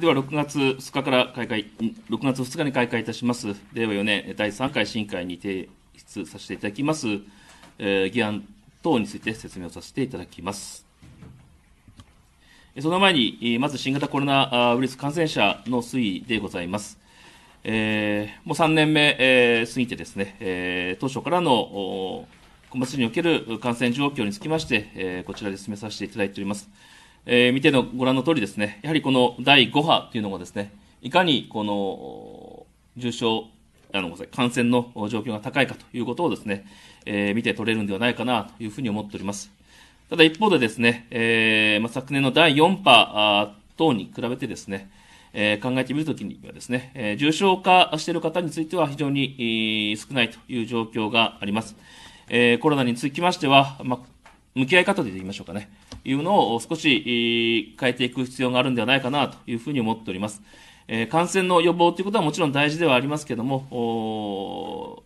では6月2日から開会、6月2日に開会いたします、令和4年第3回審議会に提出させていただきます、えー、議案等について説明をさせていただきます。その前に、まず新型コロナウイルス感染者の推移でございます。えー、もう3年目、えー、過ぎてですね、えー、当初からの小松市における感染状況につきまして、えー、こちらで進めさせていただいております。えー、見てのご覧の通りですね、やはりこの第5波というのがですね、いかにこの重症、あの感染の状況が高いかということをですね、えー、見て取れるんではないかなというふうに思っております。ただ一方でですね、えーまあ、昨年の第4波等に比べてですね、えー、考えてみるときにはですね、えー、重症化している方については非常に、えー、少ないという状況があります。えー、コロナにつきましては、まあ向き合い方で言いましょうかね、いうのを少し変えていく必要があるんではないかなというふうに思っております。え感染の予防ということはもちろん大事ではありますけども、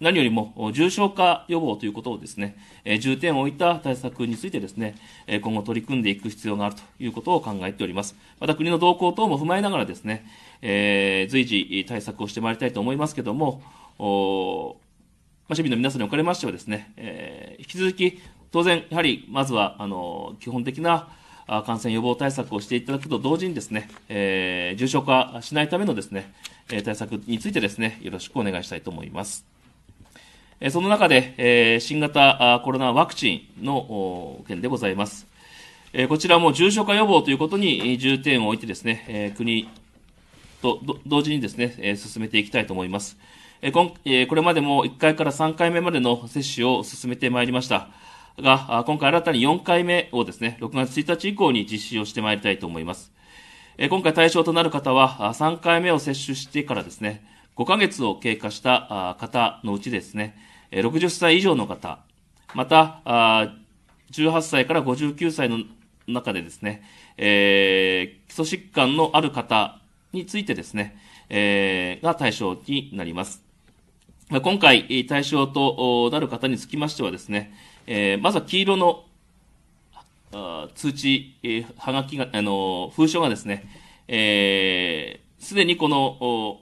何よりも重症化予防ということをですね、え重点を置いた対策についてですね、え今後取り組んでいく必要があるということを考えております。また国の動向等も踏まえながらですね、えー、随時対策をしてまいりたいと思いますけども、ま市民の皆さんにおかれましてはですね、えー、引き続き当然、やはりまずはあの基本的な感染予防対策をしていただくと同時にですね、えー、重症化しないためのですね、え対策についてですね、よろしくお願いしたいと思います。えその中で、え新型コロナワクチンの件でございます。えこちらも重症化予防ということに重点を置いてですね、え国と同時にですね、え進めていきたいと思います。えこれまでも1回から3回目までの接種を進めてまいりました。が、今回新たに4回目をですね、6月1日以降に実施をしてまいりたいと思います。今回対象となる方は、3回目を接種してからですね、5ヶ月を経過した方のうちですね、60歳以上の方、また、18歳から59歳の中でですね、えー、基礎疾患のある方についてですね、えー、が対象になります。今回、対象となる方につきましてはですね、えー、まずは黄色の通知、えー、はがきが、あの封書がですね、えー、すでにこの、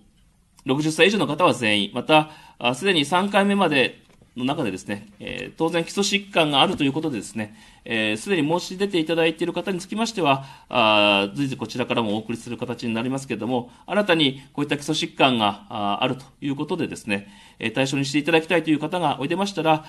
60歳以上の方は全員、また、すでに3回目までの中でですね、えー、当然基礎疾患があるということでですね、す、えー、で、に申し出ていただいている方につきましては、随時こちらからもお送りする形になりますけれども、新たにこういった基礎疾患があるということでですね、え対象にしていただきたいという方がおいでましたら、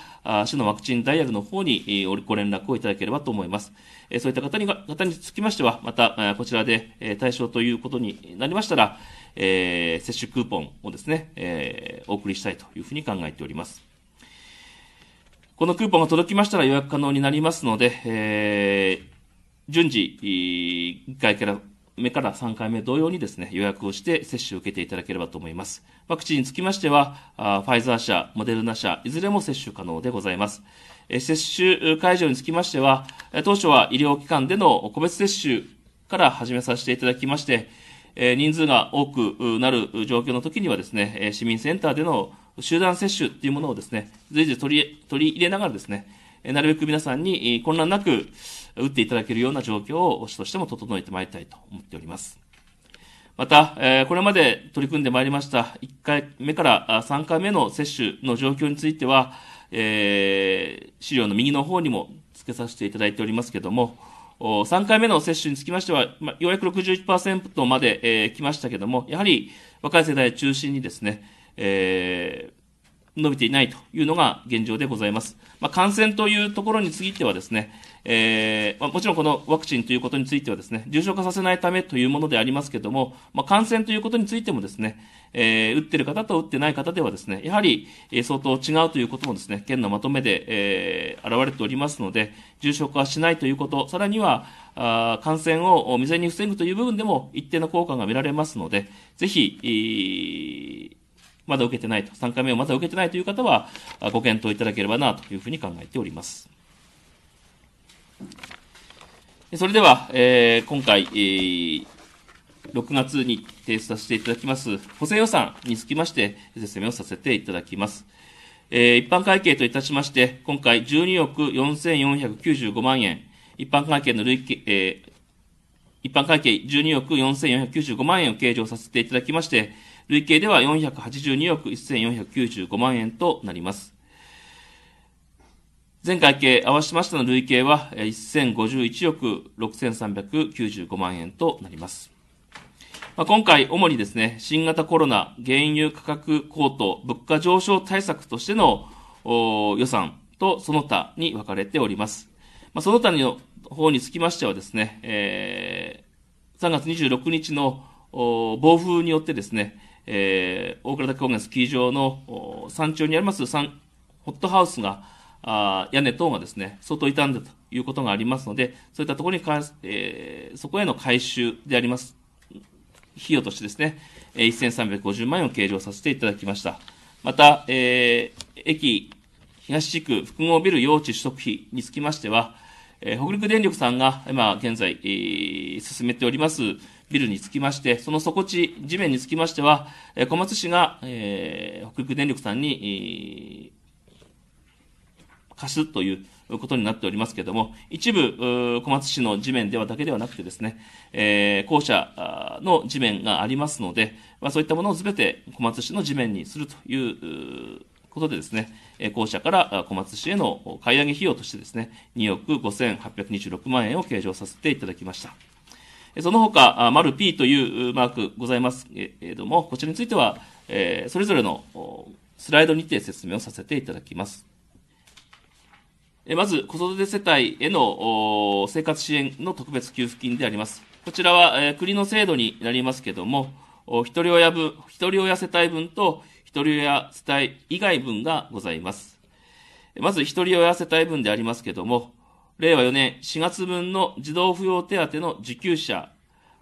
市のワクチンダイヤルの方にご連絡をいただければと思います。えそういった方に方につきましては、またこちらで、対象ということになりましたら、えー、接種クーポンをですね、えー、お送りしたいというふうに考えております。このクーポンが届きましたら予約可能になりますので、えー、順次、1回から、目から3回目同様にですね、予約をして接種を受けていただければと思います。ワクチンにつきましては、ファイザー社、モデルナ社、いずれも接種可能でございます。接種会場につきましては、当初は医療機関での個別接種から始めさせていただきまして、人数が多くなる状況の時にはですね、市民センターでの集団接種っていうものをですね、随時取り、取り入れながらですね、なるべく皆さんに混乱なく打っていただけるような状況を市としても整えてまいりたいと思っております。また、これまで取り組んでまいりました1回目から3回目の接種の状況については、資料の右の方にも付けさせていただいておりますけれども、3回目の接種につきましては、ようやく61%まで、来ましたけれども、やはり若い世代中心にですね、えー、伸びていないというのが現状でございます。まあ、感染というところについてはですね、えー、まあ、もちろんこのワクチンということについてはですね、重症化させないためというものでありますけども、まあ、感染ということについてもですね、えー、打ってる方と打ってない方ではですね、やはり、え相当違うということもですね、県のまとめで、えー、現れておりますので、重症化しないということ、さらには、あ感染を未然に防ぐという部分でも一定の効果が見られますので、ぜひ、えーまだ受けてないと、3回目をまだ受けてないという方は、ご検討いただければなというふうに考えております。それでは、えー、今回、えー、6月に提出させていただきます、補正予算につきまして、説明をさせていただきます。えー、一般会計といたしまして、今回12億4495万円、一般会計の累計、えー、一般会計12億4495万円を計上させていただきまして、累計では482億1495万円となります。前会計合わせましたの累計は1051億6395万円となります。まあ、今回、主にですね、新型コロナ、原油価格高騰、物価上昇対策としての予算とその他に分かれております。まあ、その他の方につきましてはですね、えー、3月26日の暴風によってですね、えー、大倉岳高原スキー場の山頂にありますサンホットハウスが、あ屋根等がですね、相当傷んだということがありますので、そういったところにえー、そこへの回収であります、費用としてですね、1350万円を計上させていただきました。また、えー、駅東地区複合ビル用地取得費につきましては、えー、北陸電力さんが今現在、えー、進めておりますビルにつきまして、その底地、地面につきましては、え小松市が、えー、北陸電力さんに、えー、貸すということになっておりますけれども、一部、小松市の地面ではだけではなくてですね、えー、校舎の地面がありますので、まあ、そういったものをすべて小松市の地面にするという、ことでですね、校舎から小松市への買い上げ費用としてですね、2億5826万円を計上させていただきました。その他、丸 P というマークございますけれども、こちらについては、えそれぞれのスライドにて説明をさせていただきます。まず、子育て世帯への生活支援の特別給付金であります。こちらは国の制度になりますけども、ひとり親分、ひとり親世帯分と、ひとり親世帯以外分がございます。まず、ひとり親世帯分でありますけども、令和4年4月分の児童扶養手当の受給者、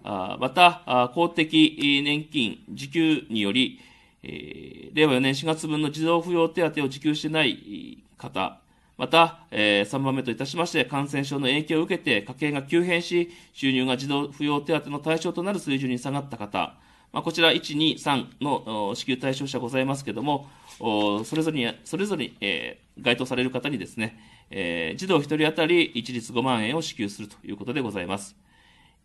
また、公的年金受給により、令和4年4月分の児童扶養手当を受給してない方、また、え3番目といたしまして、感染症の影響を受けて家計が急変し、収入が児童扶養手当の対象となる水準に下がった方、まあ、こちら1、2、3の支給対象者ございますけれども、それぞれに、それぞれ、えー、該当される方にですね、えー、児童1人当たり一律5万円を支給するということでございます。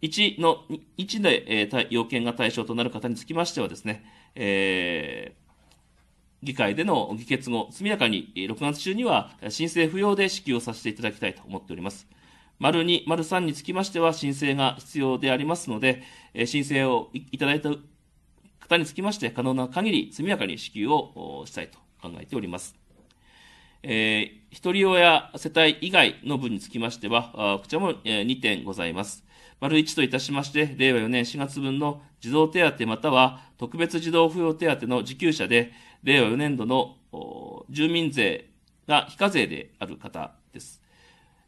1の、1で、えー、要件が対象となる方につきましてはですね、えー、議会での議決後、速やかに6月中には申請不要で支給をさせていただきたいと思っております。丸2、丸3につきましては申請が必要でありますので、申請をいただいた方につきまして、可能な限り速やかに支給をしたいと考えております。えー、ひとり親世帯以外の分につきましては、こちらも2点ございます。丸1といたしまして、令和4年4月分の児童手当または特別児童扶養手当の受給者で、令和4年度の住民税が非課税である方です。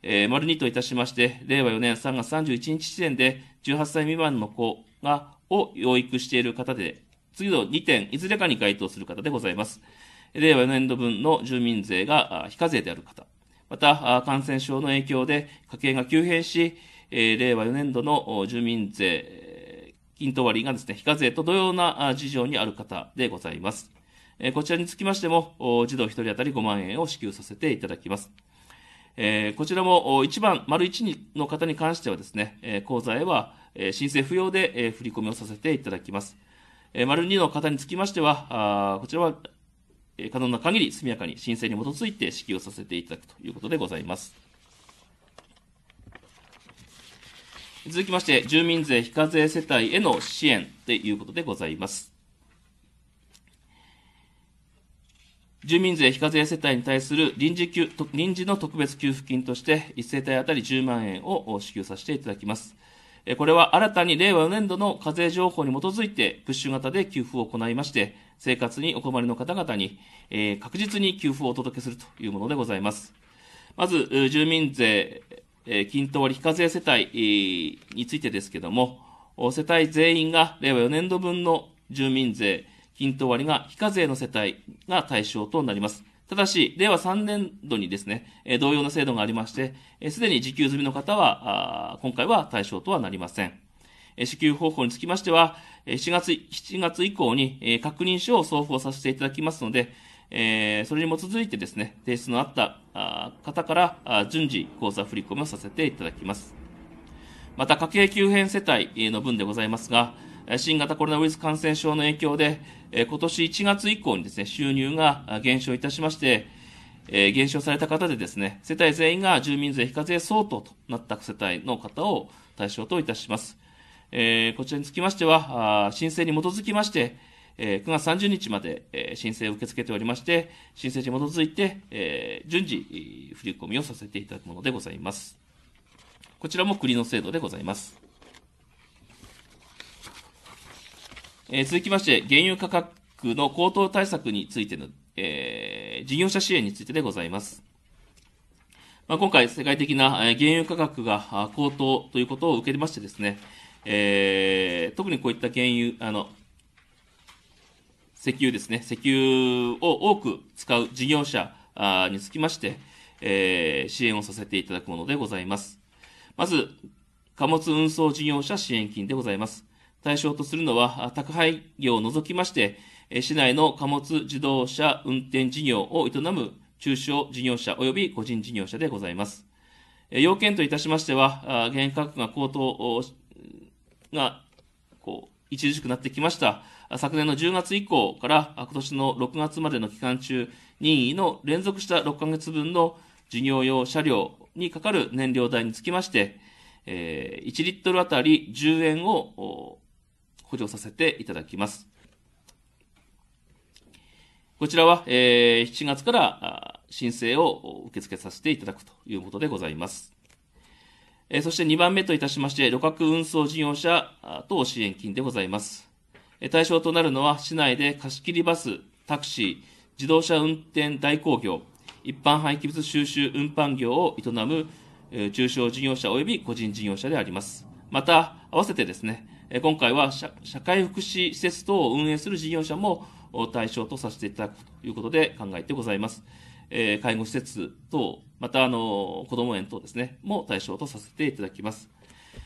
えー、丸2といたしまして、令和4年3月31日時点で18歳未満の子が、を養育している方で次の2点、いずれかに該当する方でございます。令和4年度分の住民税が非課税である方。また、感染症の影響で家計が急変し、令和4年度の住民税、均等割がですね、非課税と同様な事情にある方でございます。こちらにつきましても、児童1人当たり5万円を支給させていただきます。こちらも1番、丸1の方に関してはですね、口座へは申請不要で振り込みをさせていただきます。えー、丸2の方につきましては、あこちらは、え可能な限り速やかに申請に基づいて支給をさせていただくということでございます。続きまして、住民税非課税世帯への支援ということでございます。住民税非課税世帯に対する臨時給臨時の特別給付金として、1世帯当たり10万円を支給させていただきます。これは新たに令和4年度の課税情報に基づいてプッシュ型で給付を行いまして、生活にお困りの方々に、え確実に給付をお届けするというものでございます。まず、住民税、え均等割非課税世帯、についてですけども、世帯全員が令和4年度分の住民税、均等割が非課税の世帯が対象となります。ただし、令和3年度にですね、え同様の制度がありまして、す、で、に受給済みの方はあ、今回は対象とはなりません。支給方法につきましては、7月、7月以降に確認書を送付をさせていただきますので、えそれに基づいてですね、提出のあった方から順次口座振込をさせていただきます。また、家計急変世帯の分でございますが、新型コロナウイルス感染症の影響で、今年1月以降にですね、収入が減少いたしまして、減少された方でですね、世帯全員が住民税非課税相当となった世帯の方を対象といたします。こちらにつきましては、申請に基づきまして、9月30日まで申請を受け付けておりまして、申請に基づいて、順次振り込みをさせていただくものでございます。こちらも国の制度でございます。えー、続きまして、原油価格の高騰対策についての、えー、事業者支援についてでございます。まあ、今回、世界的な原油価格が高騰ということを受けましてですね、えー、特にこういった原油、あの、石油ですね、石油を多く使う事業者につきまして、えー、支援をさせていただくものでございます。まず、貨物運送事業者支援金でございます。対象とするのは、宅配業を除きまして、市内の貨物自動車運転事業を営む中小事業者及び個人事業者でございます。要件といたしましては、原価格が高騰が、こう、著しくなってきました。昨年の10月以降から今年の6月までの期間中、任意の連続した6ヶ月分の事業用車両にかかる燃料代につきまして、1リットルあたり10円を補助させていただきます。こちらは、えー、7月から申請を受け付けさせていただくということでございます。えー、そして2番目といたしまして、旅客運送事業者等支援金でございます。対象となるのは、市内で貸し切りバス、タクシー、自動車運転代行業、一般廃棄物収集運搬業を営む中小事業者及び個人事業者であります。また、合わせてですね、今回は社会福祉施設等を運営する事業者も対象とさせていただくということで考えてございます。え介護施設等、またあの子ども園等ですね、も対象とさせていただきます。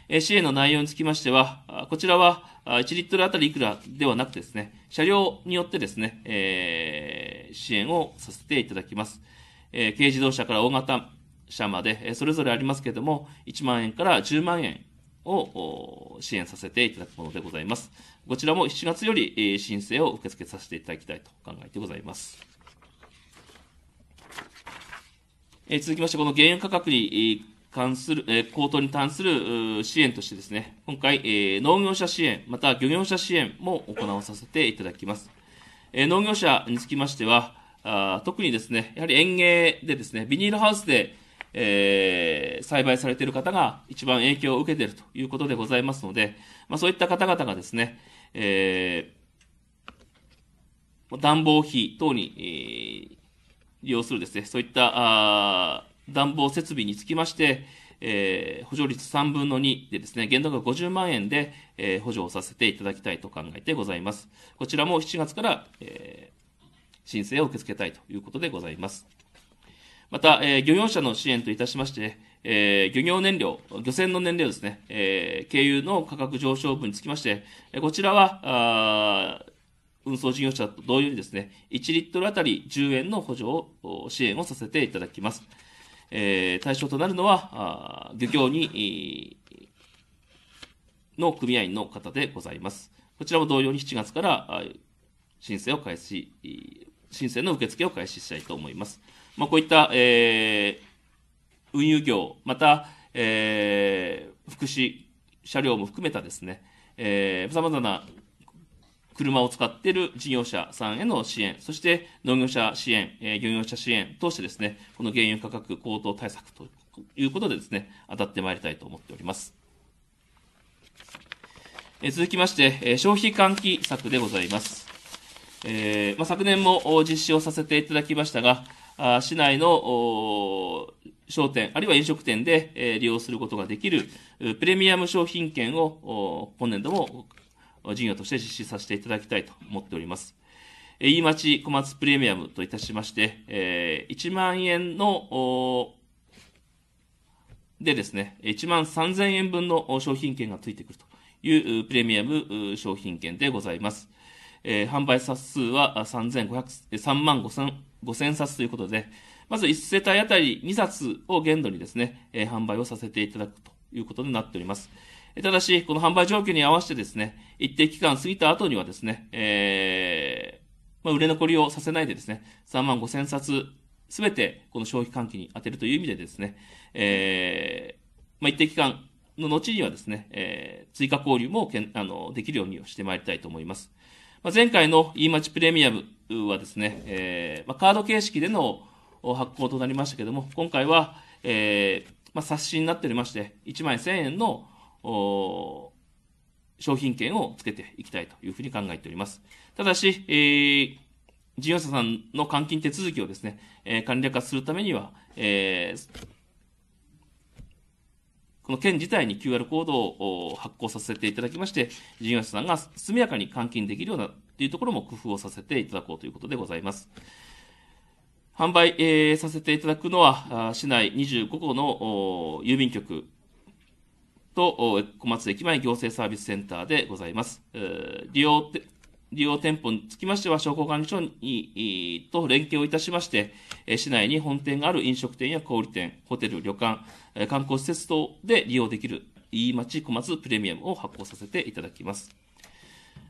え支援の内容につきましては、こちらは1リットルあたりいくらではなくてですね、車両によってですね、えー、支援をさせていただきます。え軽自動車から大型車まで、それぞれありますけれども、1万円から10万円を支援させていただくものでございます。こちらも7月より申請を受け付けさせていただきたいと考えてございます。え続きまして、この原油価格に関する、え高騰に関する支援としてですね、今回、え農業者支援、また漁業者支援も行わさせていただきます。え農業者につきましては、あ特にですね、やはり園芸でですね、ビニールハウスでえー、栽培されている方が一番影響を受けているということでございますので、まあ、そういった方々がですね、えー、暖房費等に、えー、利用するですね、そういったあ暖房設備につきまして、えー、補助率3分の2でですね、限度額50万円で、えー、補助をさせていただきたいと考えてございます。こちらも7月から、えー、申請を受け付けたいということでございます。また、えー、漁業者の支援といたしまして、えー、漁業燃料、漁船の燃料ですね、えー、経由の価格上昇分につきまして、こちらは、運送事業者と同様にですね、1リットルあたり10円の補助を、支援をさせていただきます。えー、対象となるのは、漁業に、の組合員の方でございます。こちらも同様に7月から申請を開始、申請の受付を開始したいと思います。まあ、こういった、えー、運輸業、また、えー、福祉車両も含めたですね、えまざまな車を使っている事業者さんへの支援、そして農業者支援、えー、漁業者支援としてですね、この原油価格高騰対策ということでですね、当たってまいりたいと思っております。えー、続きまして、えー、消費喚起策でございます。えーまあ、昨年も実施をさせていただきましたが、市内の商店、あるいは飲食店で利用することができるプレミアム商品券を今年度も事業として実施させていただきたいと思っております。え飯町小松プレミアムといたしまして、え1万円のでですね、1万3000円分の商品券がついてくるというプレミアム商品券でございます。え販売冊数は3500、3万5000 5000冊ということで、まず1世帯あたり2冊を限度にですね、え販売をさせていただくということになっております。ただし、この販売状況に合わせてですね、一定期間過ぎた後にはですね、えー、まあ、売れ残りをさせないでですね、3万5000冊すべてこの消費喚起に当てるという意味でですね、えー、まあ、一定期間の後にはですね、えー、追加交流もけんあのできるようにしてまいりたいと思います。まあ、前回の e マチプレミアムはですね、えー、まあ、カード形式での発行となりましたけども、今回は、えー、まあ、冊子になっておりまして、1枚1000円の、商品券をつけていきたいというふうに考えております。ただし、えー、事業者さんの換金手続きをですね、えー、簡略化するためには、えー、この件自体に QR コードを発行させていただきまして、事業者さんが速やかに換金できるようなというところも工夫をさせていただこうということでございます。販売、えー、させていただくのは、市内25個の郵便局と小松駅前行政サービスセンターでございます。利用利用店舗につきましては、商工管理所にと連携をいたしまして、市内に本店がある飲食店や小売店、ホテル、旅館、観光施設等で利用できる、飯町小松プレミアムを発行させていただきます。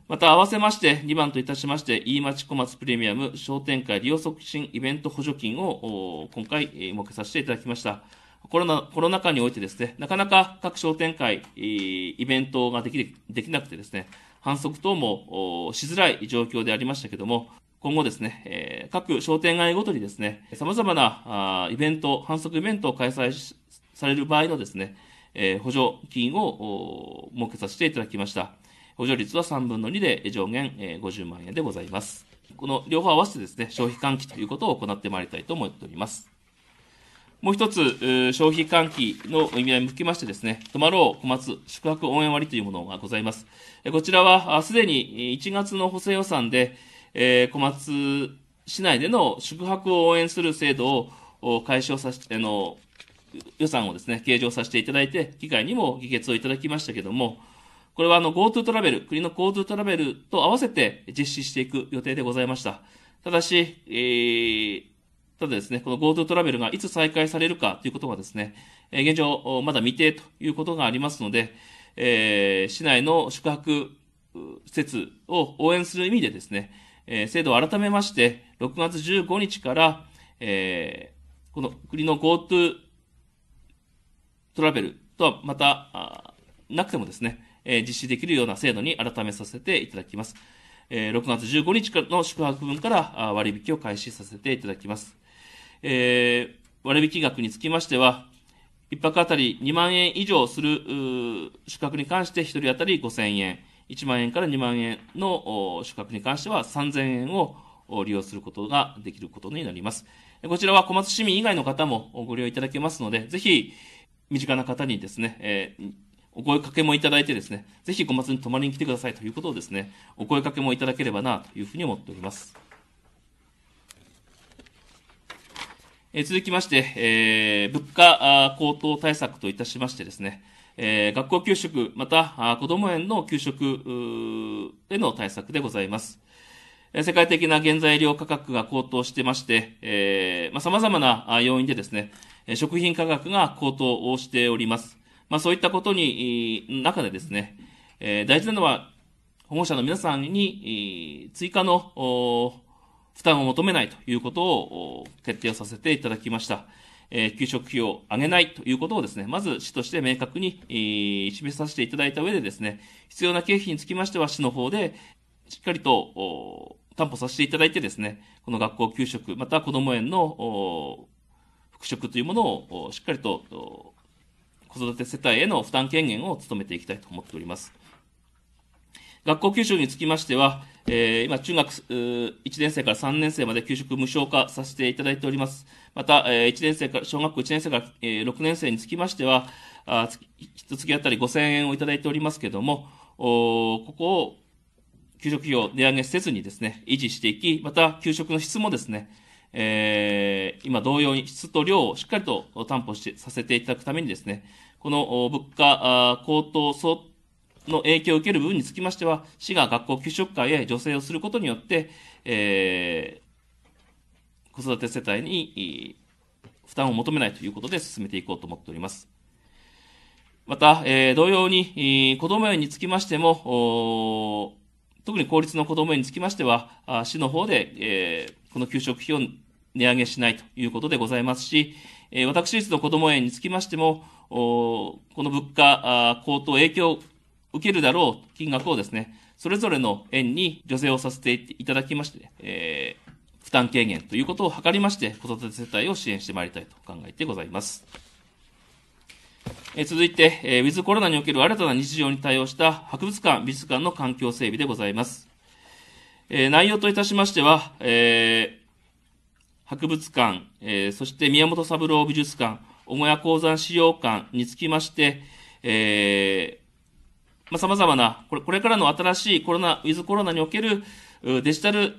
また、合わせまして、2番といたしまして、飯町小松プレミアム商店会利用促進イベント補助金を今回設けさせていただきました。コロナ、コロナ禍においてですね、なかなか各商店会、イベントができ、できなくてですね、反則等もしづらい状況でありましたけども、今後ですね、え各商店街ごとにですね、様々なイベント、反則イベントを開催される場合のですね、え補助金を設けさせていただきました。補助率は3分の2で上限50万円でございます。この両方合わせてですね、消費喚起ということを行ってまいりたいと思っております。もう一つ、消費喚起の意味合いも含けましてですね、泊まろう小松宿泊応援割というものがございます。こちらは、すでに1月の補正予算で、えー、小松市内での宿泊を応援する制度を解消させて、あの、予算をですね、計上させていただいて、議会にも議決をいただきましたけども、これはあの GoTo トラベル、国の GoTo トラベルと合わせて実施していく予定でございました。ただし、えー、ただですね、この GoTo トラベルがいつ再開されるかということがですね、現状、まだ未定ということがありますので、えー、市内の宿泊施設を応援する意味でですね、えー、制度を改めまして、6月15日から、えー、この国の GoTo トラベルとはまた、なくてもですね、えー、実施できるような制度に改めさせていただきます。えー、6月15日の宿泊分から割引を開始させていただきます。えー、割引額につきましては、一泊あたり2万円以上する宿泊に関して1人当たり5000円、1万円から2万円の宿泊に関しては3000円を利用することができることになります。こちらは小松市民以外の方もご利用いただけますので、ぜひ身近な方にですね、えー、お声かけもいただいてですね、ぜひ小松に泊まりに来てくださいということをですね、お声かけもいただければなというふうに思っております。え続きまして、えー、物価高騰対策といたしましてですね、えー、学校給食、また子ども園の給食への対策でございます。世界的な原材料価格が高騰してまして、えー、まあ、様々な要因でですね、食品価格が高騰をしております。まあ、そういったことに、中でですね、えー、大事なのは、保護者の皆さんに、追加の、負担を求めないということを徹底させていただきました。え給食費を上げないということをですね、まず市として明確に、示させていただいた上でですね、必要な経費につきましては市の方で、しっかりと担保させていただいてですね、この学校給食、また子ども園の復職というものをしっかりと子育て世帯への負担軽減を努めていきたいと思っております。学校給食につきましては、えー、今、中学1年生から3年生まで給食無償化させていただいております。また、1年生から、小学校1年生から、6年生につきましては、あ月月あたり5000円をいただいておりますけれども、おここを給食費を値上げせずにですね、維持していき、また給食の質もですね、えー、今同様に質と量をしっかりと担保してさせていただくためにですね、この物価高騰相の影響を受ける部分につきましては、市が学校給食会へ助成をすることによって、えー、子育て世帯に負担を求めないということで進めていこうと思っております。また、えー、同様に、子ども園につきましても、特に公立の子ども園につきましては、市の方で、えー、この給食費を値上げしないということでございますし、え私立の子ども園につきましても、この物価高騰影響受けるだろう金額をですね、それぞれの園に助成をさせていただきまして、えー、負担軽減ということを図りまして、子育て世帯を支援してまいりたいと考えてございます。え続いて、えー、ウィズコロナにおける新たな日常に対応した博物館、美術館の環境整備でございます。えー、内容といたしましては、えー、博物館、えー、そして宮本三郎美術館、母屋鉱山資料館につきまして、えまあ、様々な、これ、これからの新しいコロナ、ウィズコロナにおけるデジタル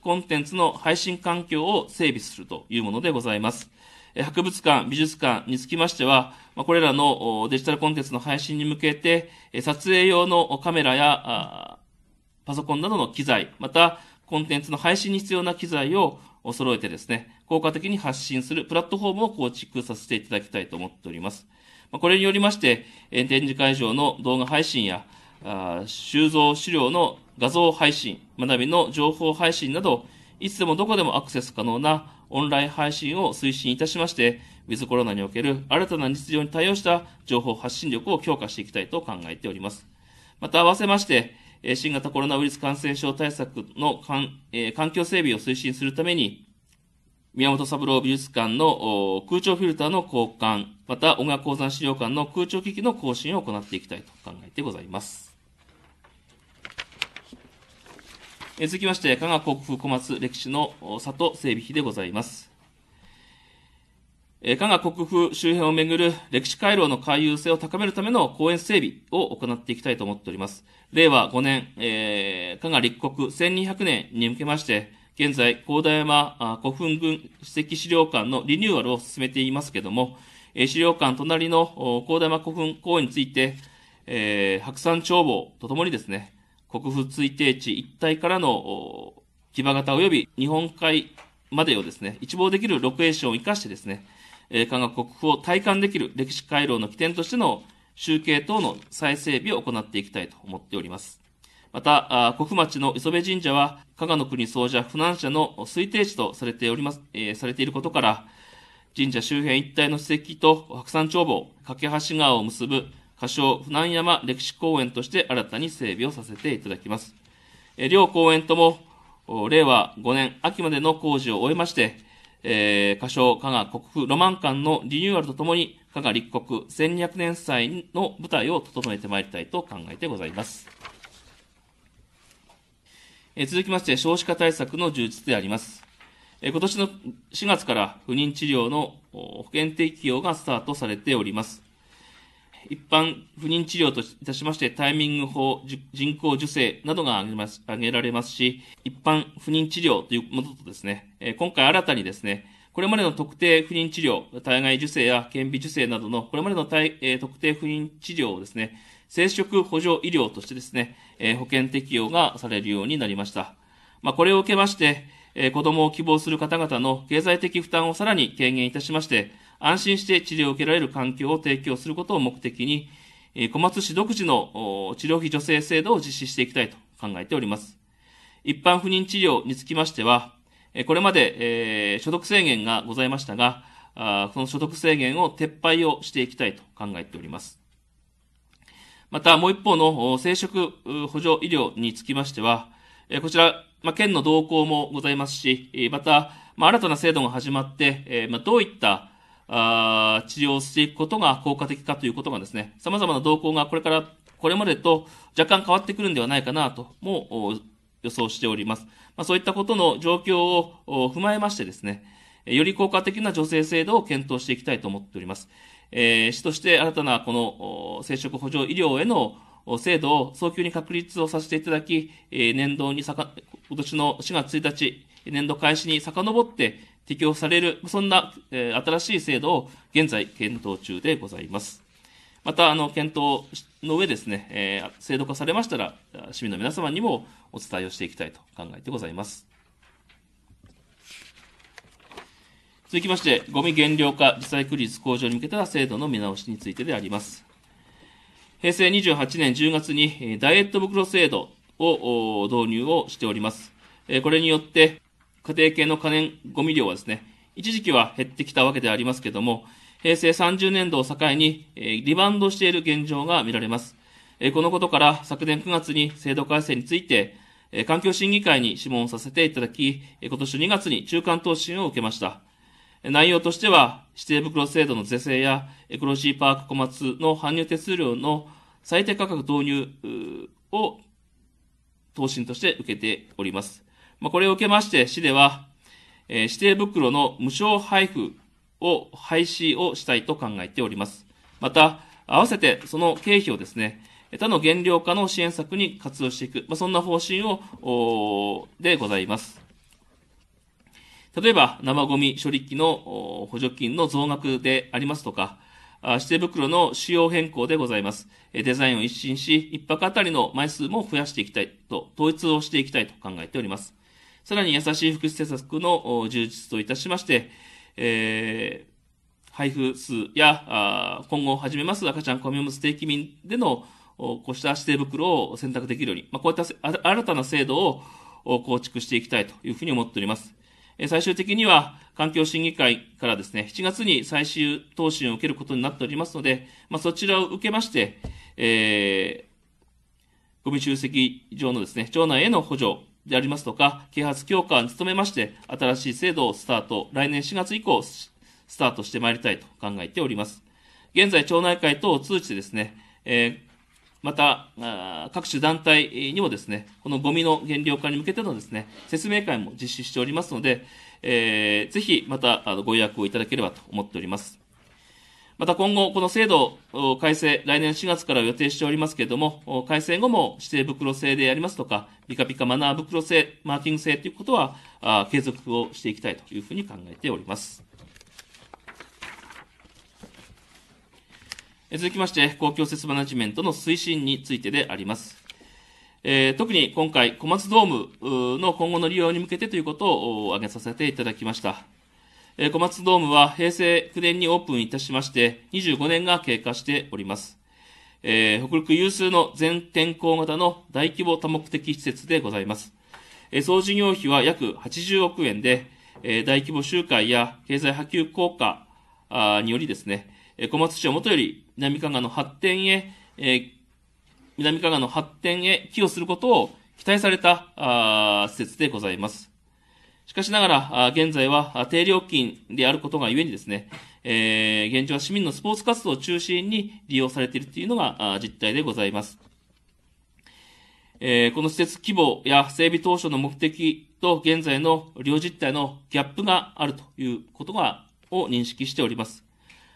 コンテンツの配信環境を整備するというものでございます。博物館、美術館につきましては、まこれらのデジタルコンテンツの配信に向けて、撮影用のカメラやパソコンなどの機材、またコンテンツの配信に必要な機材を揃えてですね、効果的に発信するプラットフォームを構築させていただきたいと思っております。これによりまして、展示会場の動画配信や、収蔵資料の画像配信、学びの情報配信など、いつでもどこでもアクセス可能なオンライン配信を推進いたしまして、ウィズコロナにおける新たな日常に対応した情報発信力を強化していきたいと考えております。また、合わせまして、新型コロナウイルス感染症対策の環境整備を推進するために、宮本三郎美術館の空調フィルターの交換、また音楽鉱山資料館の空調機器の更新を行っていきたいと考えてございます。え続きまして、加賀国府小松歴史の里整備費でございます。え加賀国府周辺をめぐる歴史回廊の回遊性を高めるための公園整備を行っていきたいと思っております。令和5年、えー、加賀立国1200年に向けまして、現在、高田山古墳群史跡資料館のリニューアルを進めていますけども、資料館隣の高田山古墳公園について、えー、白山眺望とともにですね、国府推定地一帯からの騎馬型及び日本海までをですね、一望できるロケーションを生かしてですね、えー、学国府を体感できる歴史回廊の起点としての集計等の再整備を行っていきたいと思っております。また、古府町の磯部神社は、加賀の国総社不難者の推定地とされております、えー、されていることから、神社周辺一帯の史跡と白山架け橋川を結ぶ、仮称不難山歴史公園として新たに整備をさせていただきます。えー、両公園とも、令和5年秋までの工事を終えまして、えー、仮称加賀国府ロマン館のリニューアルとともに、加賀立国1200年祭の舞台を整えてまいりたいと考えてございます。え続きまして、少子化対策の充実であります。え今年の4月から不妊治療の保険適用がスタートされております。一般不妊治療といたしまして、タイミング法、人工受精などが挙げられますし、一般不妊治療というものとですね、今回新たにですね、これまでの特定不妊治療、体外受精や顕微授精などの、これまでの、え特定不妊治療をですね、生殖補助医療としてですね、え保険適用がされるようになりました。まあ、これを受けまして、え子供を希望する方々の経済的負担をさらに軽減いたしまして、安心して治療を受けられる環境を提供することを目的に、え小松市独自の治療費助成制度を実施していきたいと考えております。一般不妊治療につきましては、これまで、え所得制限がございましたが、その所得制限を撤廃をしていきたいと考えております。またもう一方の生殖補助医療につきましては、こちら、ま県の動向もございますし、また、ま新たな制度が始まって、まどういったあ治療をしていくことが効果的かということがですね、様々な動向がこれから、これまでと若干変わってくるんではないかなとも予想しております。まあ、そういったことの状況を踏まえましてですね、より効果的な助成制度を検討していきたいと思っております。え市として新たなこの生殖補助医療への制度を早急に確立をさせていただき、年度にさか、今年の4月1日、年度開始に遡って適用される、そんな、え新しい制度を現在検討中でございます。また、あの、検討の上ですね、え制度化されましたら、市民の皆様にもお伝えをしていきたいと考えてございます。続きまして、ゴミ減量化、リサイクル率向上に向けた制度の見直しについてであります。平成28年10月にダイエット袋制度を導入をしております。これによって、家庭系の可燃ゴミ量はですね、一時期は減ってきたわけでありますけれども、平成30年度を境にリバウンドしている現状が見られます。このことから昨年9月に制度改正について、環境審議会に諮問させていただき、今年2月に中間答申を受けました。内容としては、指定袋制度の是正や、エクロシーパーク小松の搬入手数料の最低価格導入を答申として受けております。まあ、これを受けまして、市では、指定袋の無償配布を廃止をしたいと考えております。また、合わせてその経費をですね、他の原料化の支援策に活用していく、まあ、そんな方針を、でございます。例えば、生ゴミ処理機の補助金の増額でありますとか、指定袋の仕様変更でございます。デザインを一新し、一泊あたりの枚数も増やしていきたいと、統一をしていきたいと考えております。さらに、優しい福祉政策の充実といたしまして、えー、配布数や、今後始めます赤ちゃんコミュムスーキ民でのこうした指定袋を選択できるように、まあ、こういった新たな制度を構築していきたいというふうに思っております。え最終的には環境審議会からですね、7月に最終答申を受けることになっておりますので、まあ、そちらを受けまして、えー、ゴミ集積場のですね、町内への補助でありますとか、啓発強化に努めまして、新しい制度をスタート、来年4月以降、スタートしてまいりたいと考えております。現在、町内会等を通じてですね、えーまた、各種団体にもですね、このゴミの減量化に向けてのですね、説明会も実施しておりますので、えー、ぜひまたご予約をいただければと思っております。また今後、この制度改正、来年4月から予定しておりますけれども、改正後も指定袋制でありますとか、ピカピカマナー袋制、マーキング制ということは、継続をしていきたいというふうに考えております。続きまして、公共施設マネジメントの推進についてであります。えー、特に今回、小松ドームの今後の利用に向けてということを挙げさせていただきました。えー、小松ドームは平成9年にオープンいたしまして、25年が経過しております。えー、北陸有数の全天候型の大規模多目的施設でございます。え総事業費は約80億円で、え大規模集会や経済波及効果によりですね、小松市をもとより南加賀の発展へ、え南加賀の発展へ寄与することを期待されたあ施設でございます。しかしながら、現在は低料金であることがゆえにですね、えー、現状は市民のスポーツ活動を中心に利用されているというのが実態でございます。えー、この施設規模や整備当初の目的と現在の利用実態のギャップがあるということが、を認識しております。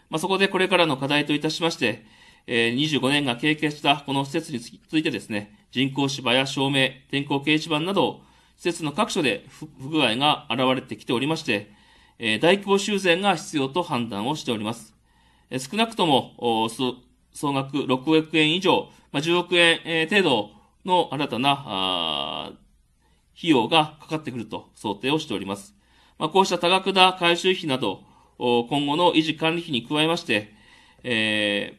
まあ、そこでこれからの課題といたしまして、えー、25年が経験したこの施設についてですね、人工芝や照明、天候掲示板など、施設の各所で不具合が現れてきておりまして、えー、大規模修繕が必要と判断をしております。えー、少なくとも、総額6億円以上、まあ、10億円、えー、程度の新たな、あ費用がかかってくると想定をしております。まあ、こうした多額な回収費など、今後の維持管理費に加えまして、えー、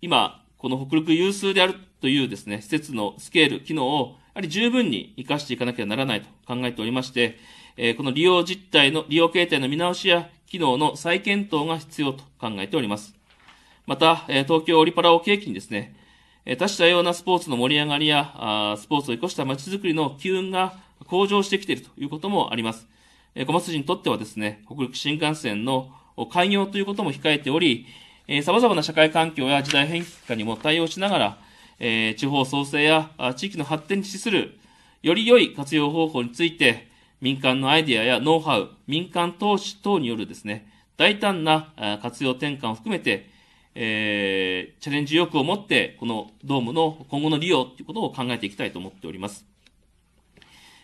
今、この北陸有数であるというですね、施設のスケール、機能を、やはり十分に活かしていかなければならないと考えておりまして、えー、この利用実態の、利用形態の見直しや、機能の再検討が必要と考えております。また、え東京オリパラを契機にですね、え多種多様なスポーツの盛り上がりや、あスポーツを生かした街づくりの機運が向上してきているということもあります。え小松市にとってはですね、北陸新幹線の開業ということも控えており、えー、様々な社会環境や時代変化にも対応しながら、えー、地方創生や地域の発展に資する、より良い活用方法について、民間のアイデアやノウハウ、民間投資等によるですね、大胆な活用転換を含めて、えー、チャレンジ欲を持って、このドームの今後の利用ということを考えていきたいと思っております。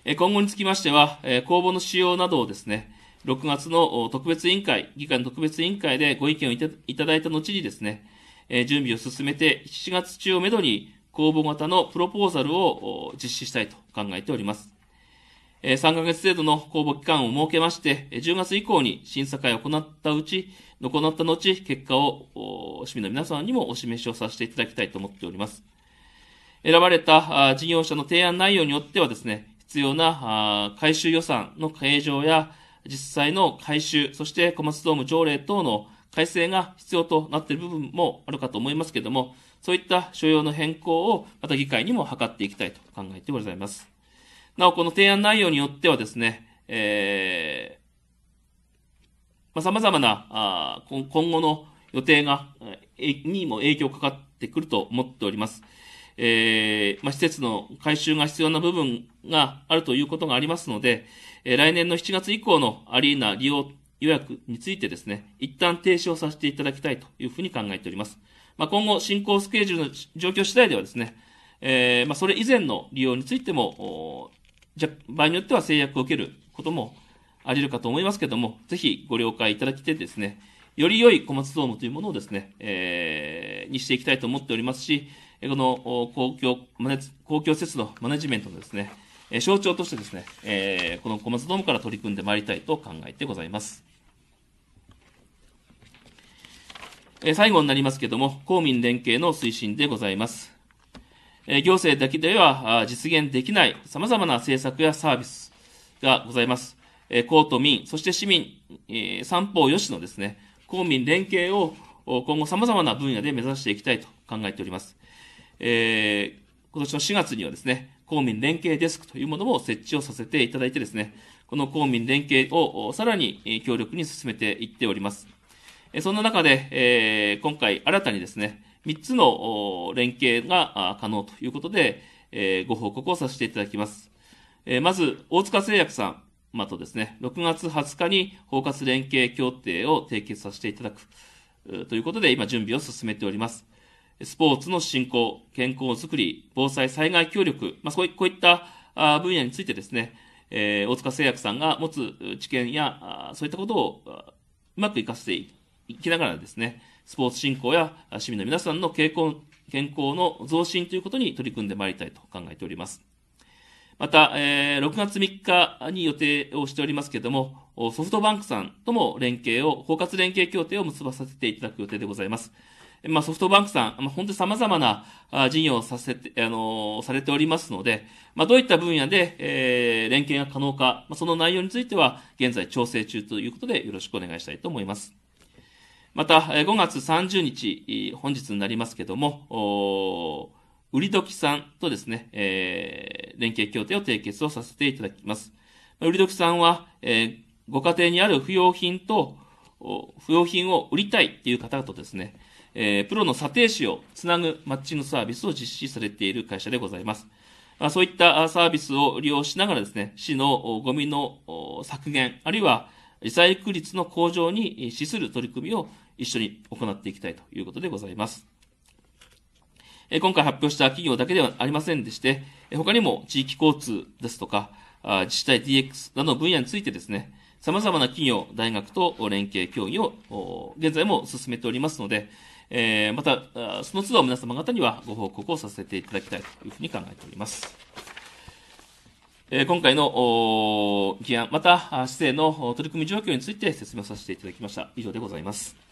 今後につきましては、公募の使用などをですね、6月の特別委員会、議会の特別委員会でご意見をいただいた後にですね、準備を進めて7月中をめどに公募型のプロポーザルを実施したいと考えております。3ヶ月程度の公募期間を設けまして、10月以降に審査会を行ったうち、行った後、結果を市民の皆さんにもお示しをさせていただきたいと思っております。選ばれた事業者の提案内容によってはですね、必要な改修予算の計上や実際の改修、そして小松ドーム条例等の改正が必要となっている部分もあるかと思いますけれども、そういった所要の変更をまた議会にも図っていきたいと考えてございます。なお、この提案内容によってはですね、えー、まあ、様々なあ今後の予定が、にも影響かかってくると思っております。えー、まあ、施設の改修が必要な部分があるということがありますので、えー、来年の7月以降のアリーナ利用予約についてですね、一旦停止をさせていただきたいというふうに考えております。まあ、今後、進行スケジュールの状況次第ではですね、えー、まあ、それ以前の利用についても、じゃ場合によっては制約を受けることもあり得るかと思いますけれども、ぜひご了解いただきてですね、より良い小松ドームというものをですね、えー、にしていきたいと思っておりますし、この公共、公共施設のマネジメントのですね、象徴としてですね、えこの小松ドームから取り組んでまいりたいと考えてございます。え最後になりますけれども、公民連携の推進でございます。え行政だけでは実現できない様々な政策やサービスがございます。え公と民、そして市民、え三方よしのですね、公民連携を今後様々な分野で目指していきたいと考えております。えー、今年の4月にはですね、公民連携デスクというものも設置をさせていただいてですね、この公民連携をさらに強力に進めていっております。そんな中で、えー、今回新たにですね、3つの連携が可能ということで、えー、ご報告をさせていただきます。えー、まず、大塚製薬さん、まとですね、6月20日に包括連携協定を締結させていただくということで、今準備を進めております。スポーツの振興、健康づくり、防災災害協力、まあ、こういった分野についてですね、えー、大塚製薬さんが持つ知見や、そういったことをうまく活かしていきながらですね、スポーツ振興や市民の皆さんの健康健康の増進ということに取り組んでまいりたいと考えております。また、えー、6月3日に予定をしておりますけれども、ソフトバンクさんとも連携を、包括連携協定を結ばさせていただく予定でございます。まあ、ソフトバンクさん、まあ、本当に様々な事業をさせて、あのー、されておりますので、まあ、どういった分野で、えー、連携が可能か、まあ、その内容については、現在調整中ということで、よろしくお願いしたいと思います。また、5月30日、本日になりますけども、売り時さんとですね、えー、連携協定を締結をさせていただきます。売り時さんは、えー、ご家庭にある不要品と、不要品を売りたいっていう方とですね、えー、プロの査定士をつなぐマッチングサービスを実施されている会社でございます。あそういったサービスを利用しながらですね、市のゴミの削減、あるいはリサイクル率の向上に資する取り組みを一緒に行っていきたいということでございます。今回発表した企業だけではありませんでして、他にも地域交通ですとか、自治体 DX などの分野についてですね、様々な企業、大学と連携協議を現在も進めておりますので、えー、また、その都度皆様方にはご報告をさせていただきたいというふうに考えております。え今回の議案、また、市政の取り組み状況について説明させていただきました。以上でございます。